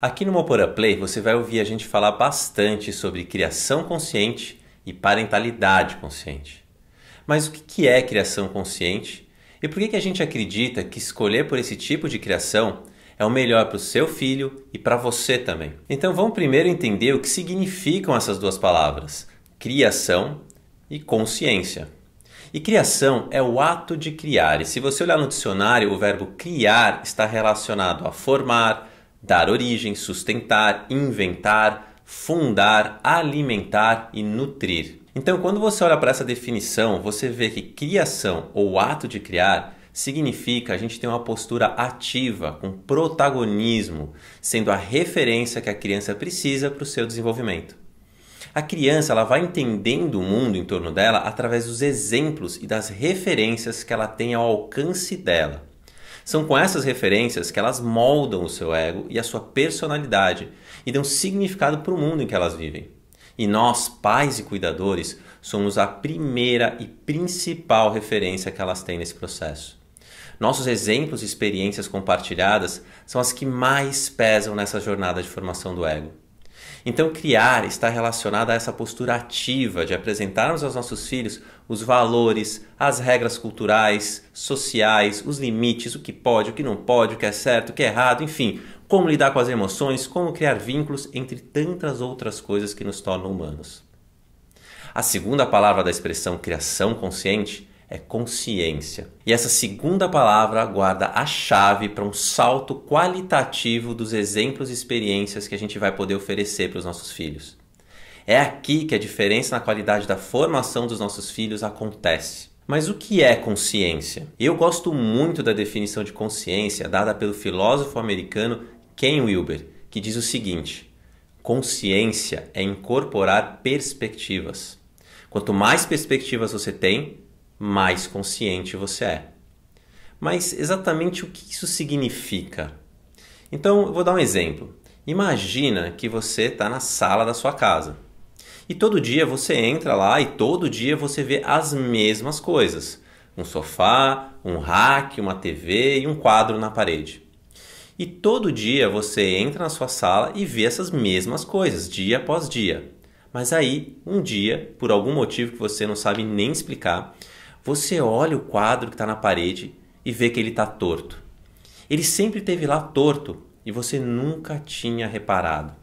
Aqui no Mopora Play você vai ouvir a gente falar bastante sobre criação consciente e parentalidade consciente. Mas o que é criação consciente e por que a gente acredita que escolher por esse tipo de criação é o melhor para o seu filho e para você também? Então vamos primeiro entender o que significam essas duas palavras, criação e consciência. E criação é o ato de criar, e se você olhar no dicionário, o verbo criar está relacionado a formar dar origem, sustentar, inventar, fundar, alimentar e nutrir. Então, quando você olha para essa definição, você vê que criação ou ato de criar significa a gente ter uma postura ativa, com protagonismo, sendo a referência que a criança precisa para o seu desenvolvimento. A criança ela vai entendendo o mundo em torno dela através dos exemplos e das referências que ela tem ao alcance dela. São com essas referências que elas moldam o seu ego e a sua personalidade e dão significado para o mundo em que elas vivem. E nós, pais e cuidadores, somos a primeira e principal referência que elas têm nesse processo. Nossos exemplos e experiências compartilhadas são as que mais pesam nessa jornada de formação do ego. Então, criar está relacionado a essa postura ativa de apresentarmos aos nossos filhos os valores, as regras culturais, sociais, os limites, o que pode, o que não pode, o que é certo, o que é errado, enfim, como lidar com as emoções, como criar vínculos, entre tantas outras coisas que nos tornam humanos. A segunda palavra da expressão criação consciente é consciência. E essa segunda palavra guarda a chave para um salto qualitativo dos exemplos e experiências que a gente vai poder oferecer para os nossos filhos. É aqui que a diferença na qualidade da formação dos nossos filhos acontece. Mas o que é consciência? Eu gosto muito da definição de consciência dada pelo filósofo americano Ken Wilber, que diz o seguinte: consciência é incorporar perspectivas. Quanto mais perspectivas você tem, mais consciente você é. Mas exatamente o que isso significa? Então, eu vou dar um exemplo. Imagina que você está na sala da sua casa. E todo dia você entra lá e todo dia você vê as mesmas coisas: um sofá, um rack, uma TV e um quadro na parede. E todo dia você entra na sua sala e vê essas mesmas coisas, dia após dia. Mas aí, um dia, por algum motivo que você não sabe nem explicar, você olha o quadro que está na parede e vê que ele está torto. Ele sempre esteve lá torto e você nunca tinha reparado.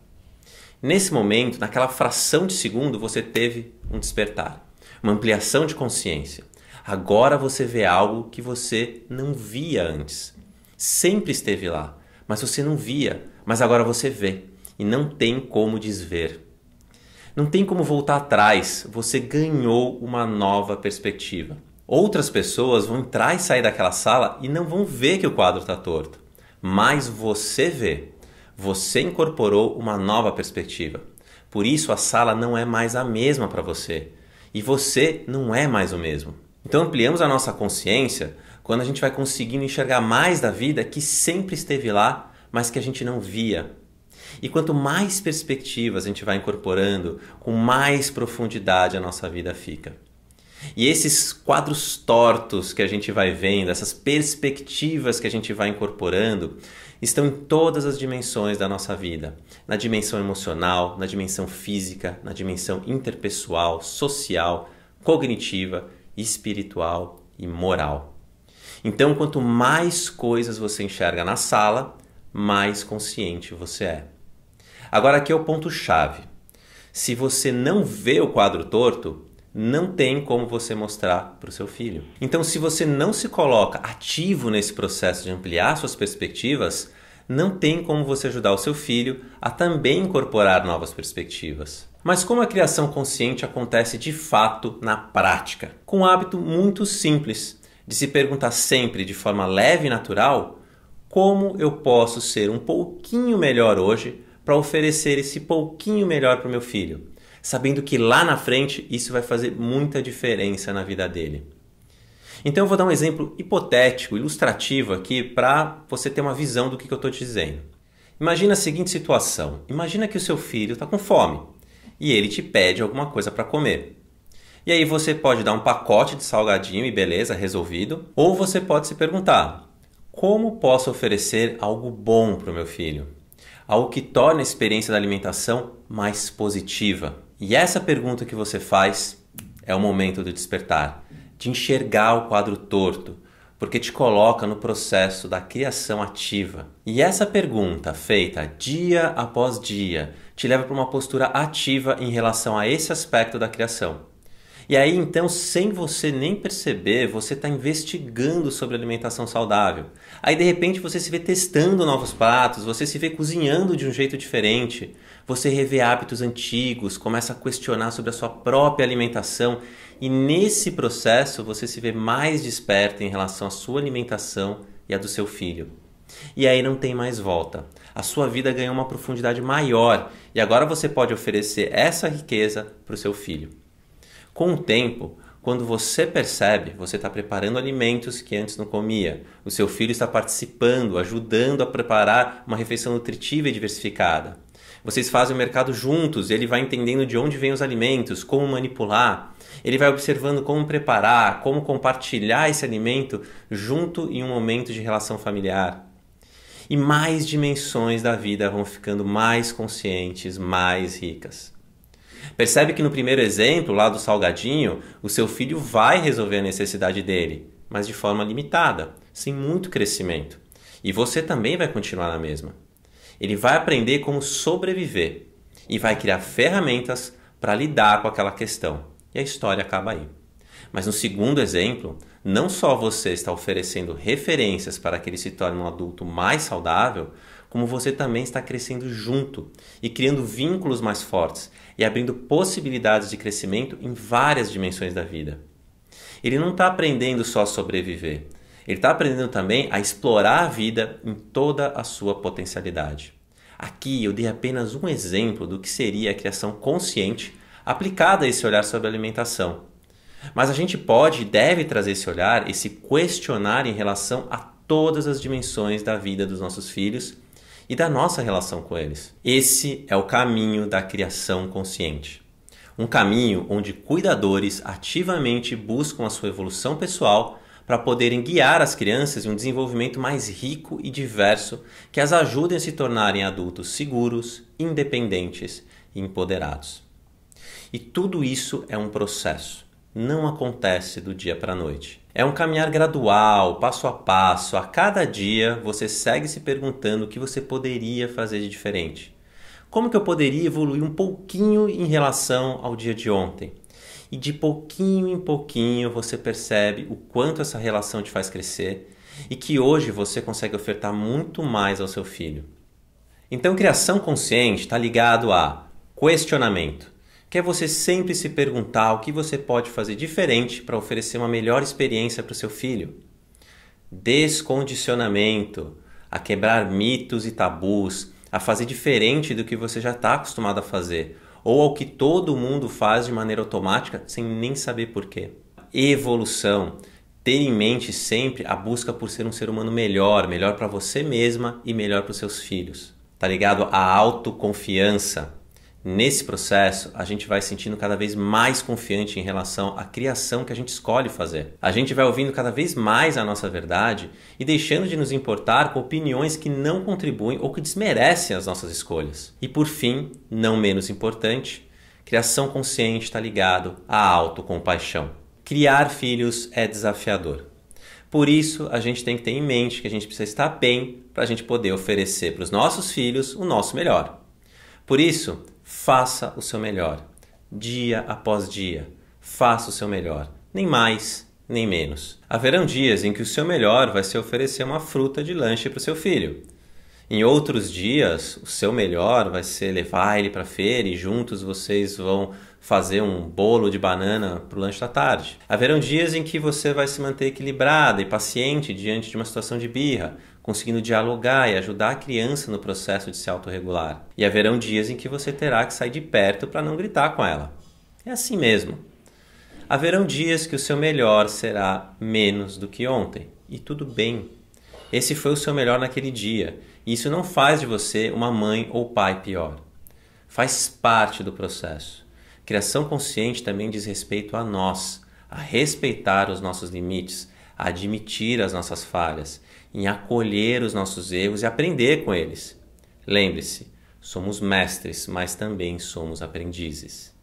Nesse momento, naquela fração de segundo, você teve um despertar, uma ampliação de consciência. Agora você vê algo que você não via antes. Sempre esteve lá, mas você não via, mas agora você vê e não tem como desver. Não tem como voltar atrás, você ganhou uma nova perspectiva. Outras pessoas vão entrar e sair daquela sala e não vão ver que o quadro está torto, mas você vê. Você incorporou uma nova perspectiva. Por isso a sala não é mais a mesma para você e você não é mais o mesmo. Então ampliamos a nossa consciência quando a gente vai conseguindo enxergar mais da vida que sempre esteve lá, mas que a gente não via. E quanto mais perspectivas a gente vai incorporando, com mais profundidade a nossa vida fica. E esses quadros tortos que a gente vai vendo, essas perspectivas que a gente vai incorporando, estão em todas as dimensões da nossa vida: na dimensão emocional, na dimensão física, na dimensão interpessoal, social, cognitiva, espiritual e moral. Então, quanto mais coisas você enxerga na sala, mais consciente você é. Agora, aqui é o ponto-chave. Se você não vê o quadro torto, não tem como você mostrar para o seu filho. Então, se você não se coloca ativo nesse processo de ampliar suas perspectivas, não tem como você ajudar o seu filho a também incorporar novas perspectivas. Mas como a criação consciente acontece de fato na prática? Com um hábito muito simples de se perguntar sempre de forma leve e natural como eu posso ser um pouquinho melhor hoje para oferecer esse pouquinho melhor para o meu filho sabendo que lá na frente isso vai fazer muita diferença na vida dele. Então eu vou dar um exemplo hipotético, ilustrativo aqui, para você ter uma visão do que, que eu estou te dizendo. Imagina a seguinte situação: imagina que o seu filho está com fome e ele te pede alguma coisa para comer. E aí você pode dar um pacote de salgadinho e beleza, resolvido. Ou você pode se perguntar: como posso oferecer algo bom para o meu filho? Algo que torne a experiência da alimentação mais positiva. E essa pergunta que você faz é o momento do despertar, de enxergar o quadro torto, porque te coloca no processo da criação ativa. E essa pergunta, feita dia após dia, te leva para uma postura ativa em relação a esse aspecto da criação. E aí então, sem você nem perceber, você está investigando sobre alimentação saudável. Aí de repente você se vê testando novos pratos, você se vê cozinhando de um jeito diferente, você revê hábitos antigos, começa a questionar sobre a sua própria alimentação e nesse processo você se vê mais desperta em relação à sua alimentação e à do seu filho. E aí não tem mais volta. A sua vida ganhou uma profundidade maior e agora você pode oferecer essa riqueza para o seu filho. Com o tempo, quando você percebe, você está preparando alimentos que antes não comia. O seu filho está participando, ajudando a preparar uma refeição nutritiva e diversificada. Vocês fazem o mercado juntos, ele vai entendendo de onde vêm os alimentos, como manipular. Ele vai observando como preparar, como compartilhar esse alimento junto em um momento de relação familiar. E mais dimensões da vida vão ficando mais conscientes, mais ricas. Percebe que no primeiro exemplo, lá do salgadinho, o seu filho vai resolver a necessidade dele, mas de forma limitada, sem muito crescimento. E você também vai continuar na mesma. Ele vai aprender como sobreviver e vai criar ferramentas para lidar com aquela questão. E a história acaba aí. Mas no segundo exemplo, não só você está oferecendo referências para que ele se torne um adulto mais saudável, como você também está crescendo junto e criando vínculos mais fortes e abrindo possibilidades de crescimento em várias dimensões da vida. Ele não está aprendendo só a sobreviver, ele está aprendendo também a explorar a vida em toda a sua potencialidade. Aqui eu dei apenas um exemplo do que seria a criação consciente aplicada a esse olhar sobre alimentação. Mas a gente pode e deve trazer esse olhar e se questionar em relação a todas as dimensões da vida dos nossos filhos e da nossa relação com eles. Esse é o caminho da criação consciente. Um caminho onde cuidadores ativamente buscam a sua evolução pessoal para poderem guiar as crianças em um desenvolvimento mais rico e diverso que as ajudem a se tornarem adultos seguros, independentes e empoderados. E tudo isso é um processo, não acontece do dia para a noite. É um caminhar gradual, passo a passo. A cada dia você segue se perguntando o que você poderia fazer de diferente. Como que eu poderia evoluir um pouquinho em relação ao dia de ontem? E de pouquinho em pouquinho você percebe o quanto essa relação te faz crescer e que hoje você consegue ofertar muito mais ao seu filho. Então, criação consciente está ligado a questionamento. Quer é você sempre se perguntar o que você pode fazer diferente para oferecer uma melhor experiência para o seu filho. Descondicionamento, a quebrar mitos e tabus, a fazer diferente do que você já está acostumado a fazer, ou ao que todo mundo faz de maneira automática sem nem saber porquê. Evolução, ter em mente sempre a busca por ser um ser humano melhor, melhor para você mesma e melhor para os seus filhos. Tá ligado? A autoconfiança. Nesse processo, a gente vai sentindo cada vez mais confiante em relação à criação que a gente escolhe fazer. A gente vai ouvindo cada vez mais a nossa verdade e deixando de nos importar com opiniões que não contribuem ou que desmerecem as nossas escolhas. E por fim, não menos importante, criação consciente está ligado à autocompaixão. Criar filhos é desafiador. Por isso, a gente tem que ter em mente que a gente precisa estar bem para a gente poder oferecer para os nossos filhos o nosso melhor. Por isso, faça o seu melhor. Dia após dia, faça o seu melhor. Nem mais, nem menos. Haverão dias em que o seu melhor vai ser oferecer uma fruta de lanche para o seu filho. Em outros dias, o seu melhor vai ser levar ele para a feira e juntos vocês vão fazer um bolo de banana para o lanche da tarde. Haverão dias em que você vai se manter equilibrada e paciente diante de uma situação de birra, conseguindo dialogar e ajudar a criança no processo de se autorregular. E haverão dias em que você terá que sair de perto para não gritar com ela. É assim mesmo. Haverão dias que o seu melhor será menos do que ontem. E tudo bem. Esse foi o seu melhor naquele dia. E isso não faz de você uma mãe ou pai pior. Faz parte do processo. Criação consciente também diz respeito a nós, a respeitar os nossos limites, a admitir as nossas falhas em acolher os nossos erros e aprender com eles. Lembre-se, somos mestres, mas também somos aprendizes.